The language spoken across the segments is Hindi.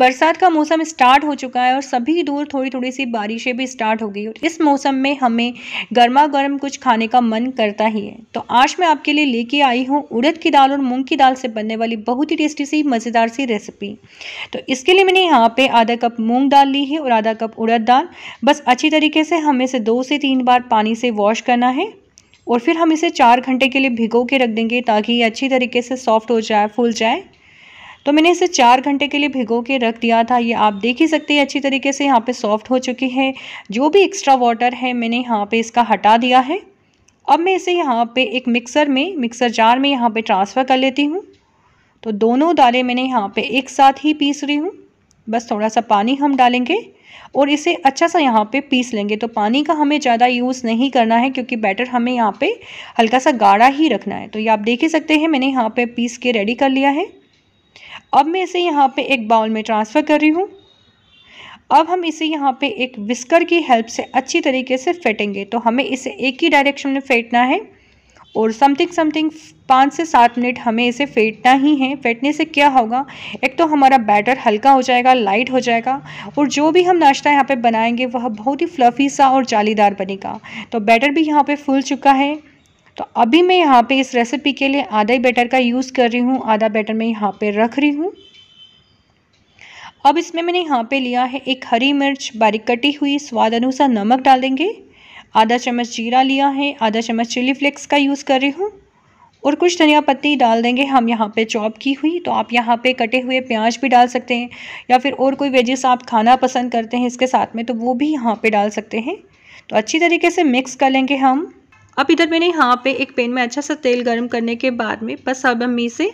बरसात का मौसम स्टार्ट हो चुका है और सभी दूर थोड़ी थोड़ी सी बारिशें भी स्टार्ट हो गई और इस मौसम में हमें गर्मा गर्म कुछ खाने का मन करता ही है तो आज मैं आपके लिए लेके आई हूँ उड़द की दाल और मूंग की दाल से बनने वाली बहुत ही टेस्टी सी मज़ेदार सी रेसिपी तो इसके लिए मैंने यहाँ पर आधा कप मूँग दाल ली है और आधा कप उड़द दाल बस अच्छी तरीके से हमें इसे दो से तीन बार पानी से वॉश करना है और फिर हम इसे चार घंटे के लिए भिगो के रख देंगे ताकि ये अच्छी तरीके से सॉफ्ट हो जाए फूल जाए तो मैंने इसे चार घंटे के लिए भिगो के रख दिया था ये आप देख ही सकते हैं अच्छी तरीके से यहाँ पे सॉफ्ट हो चुकी है जो भी एक्स्ट्रा वाटर है मैंने यहाँ पे इसका हटा दिया है अब मैं इसे यहाँ पे एक मिक्सर में मिक्सर जार में यहाँ पे ट्रांसफ़र कर लेती हूँ तो दोनों दालें मैंने यहाँ पर एक साथ ही पीस रही हूँ बस थोड़ा सा पानी हम डालेंगे और इसे अच्छा सा यहाँ पे पीस लेंगे तो पानी का हमें ज़्यादा यूज़ नहीं करना है क्योंकि बैटर हमें यहाँ पे हल्का सा गाढ़ा ही रखना है तो ये आप देख ही सकते हैं मैंने यहाँ पे पीस के रेडी कर लिया है अब मैं इसे यहाँ पे एक बाउल में ट्रांसफ़र कर रही हूँ अब हम इसे यहाँ पे एक विस्कर की हेल्प से अच्छी तरीके से फेंटेंगे तो हमें इसे एक ही डायरेक्शन में फेंटना है और समथिंग समथिंग पाँच से सात मिनट हमें इसे फेंटना ही है फेंटने से क्या होगा एक तो हमारा बैटर हल्का हो जाएगा लाइट हो जाएगा और जो भी हम नाश्ता यहाँ पे बनाएंगे वह बहुत ही फ्लफ़ी सा और जालीदार बनेगा तो बैटर भी यहाँ पे फूल चुका है तो अभी मैं यहाँ पे इस रेसिपी के लिए आधा ही बैटर का यूज़ कर रही हूँ आधा बैटर मैं यहाँ पे रख रही हूँ अब इसमें मैंने यहाँ पे लिया है एक हरी मिर्च बारीक कटी हुई स्वाद अनुसार नमक डाल देंगे आधा चम्मच जीरा लिया है आधा चम्मच चिली फ्लेक्स का यूज़ कर रही हूँ और कुछ धनिया पत्ती डाल देंगे हम यहाँ पे चॉप की हुई तो आप यहाँ पे कटे हुए प्याज भी डाल सकते हैं या फिर और कोई वेजेस आप खाना पसंद करते हैं इसके साथ में तो वो भी यहाँ पे डाल सकते हैं तो अच्छी तरीके से मिक्स कर लेंगे हम अब इधर मैंने यहाँ पे एक पेन में अच्छा सा तेल गर्म करने के बाद में बस अब हम इसे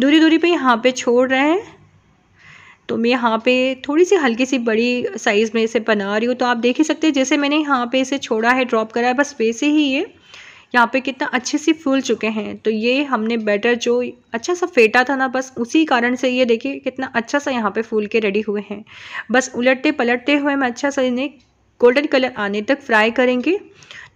दूरी दूरी पे यहाँ पे छोड़ रहे हैं तो मैं यहाँ पे थोड़ी सी हल्की सी बड़ी साइज़ में इसे बना रही हूँ तो आप देख ही सकते हैं जैसे मैंने यहाँ पे इसे छोड़ा है ड्रॉप करा है बस वैसे ही ये यहाँ पे कितना अच्छे से फूल चुके हैं तो ये हमने बैटर जो अच्छा सा फेटा था ना बस उसी कारण से ये देखिए कितना अच्छा सा यहाँ पे फूल के रेडी हुए हैं बस उलटते पलटते हुए हम अच्छा सा इन्हें गोल्डन कलर आने तक फ्राई करेंगे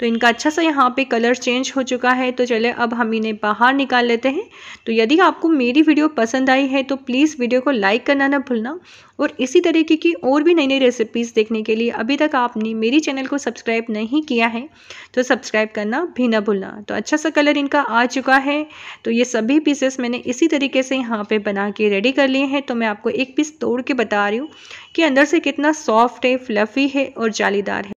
तो इनका अच्छा सा यहाँ पे कलर चेंज हो चुका है तो चले अब हम इन्हें बाहर निकाल लेते हैं तो यदि आपको मेरी वीडियो पसंद आई है तो प्लीज़ वीडियो को लाइक करना ना भूलना और इसी तरीके की और भी नई नई रेसिपीज़ देखने के लिए अभी तक आपने मेरी चैनल को सब्सक्राइब नहीं किया है तो सब्सक्राइब करना भी ना भूलना तो अच्छा सा कलर इनका आ चुका है तो ये सभी पीसेस मैंने इसी तरीके से यहाँ पे बना के रेडी कर लिए हैं तो मैं आपको एक पीस तोड़ के बता रही हूँ कि अंदर से कितना सॉफ्ट है फ्लफ़ी है और जालीदार है